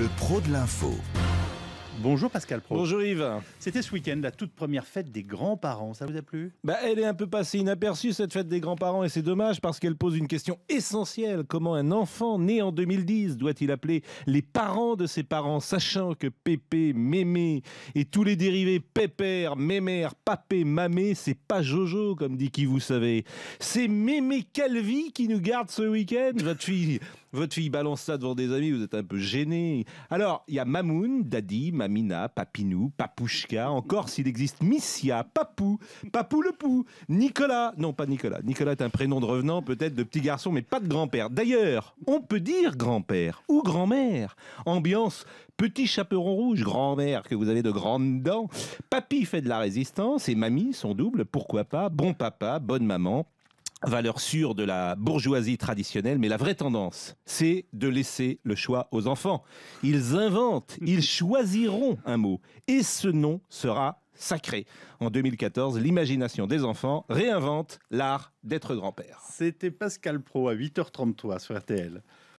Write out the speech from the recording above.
Le pro de l'info. Bonjour Pascal Pro. Bonjour Yves. C'était ce week-end la toute première fête des grands-parents. Ça vous a plu bah, Elle est un peu passée inaperçue cette fête des grands-parents et c'est dommage parce qu'elle pose une question essentielle. Comment un enfant né en 2010 doit-il appeler les parents de ses parents sachant que Pépé, Mémé et tous les dérivés Pépère, Mémère, Papé, Mamé, c'est pas Jojo comme dit qui vous savez. C'est Mémé Calvi qui nous garde ce week-end. Votre fille votre fille balance ça devant des amis, vous êtes un peu gêné. Alors, il y a Mamoun, Daddy, Mamina, Papinou, Papouchka. encore s'il existe Missia, Papou, Papou le Pou, Nicolas. Non, pas Nicolas. Nicolas est un prénom de revenant, peut-être de petit garçon, mais pas de grand-père. D'ailleurs, on peut dire grand-père ou grand-mère. Ambiance petit chaperon rouge, grand-mère que vous avez de grandes dents. Papy fait de la résistance et mamie, son double, pourquoi pas. Bon papa, bonne maman valeur sûre de la bourgeoisie traditionnelle, mais la vraie tendance, c'est de laisser le choix aux enfants. Ils inventent, ils choisiront un mot, et ce nom sera sacré. En 2014, l'imagination des enfants réinvente l'art d'être grand-père. C'était Pascal Pro à 8h33 sur RTL.